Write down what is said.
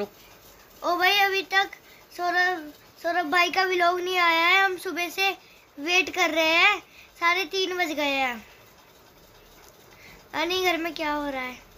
रुक ओ भाई अभी तक सौरभ सौरभ भाई का व्लॉग नहीं आया है हम सुबह से वेट कर रहे हैं साढ़े तीन बज गए हैं अरे घर में क्या हो रहा है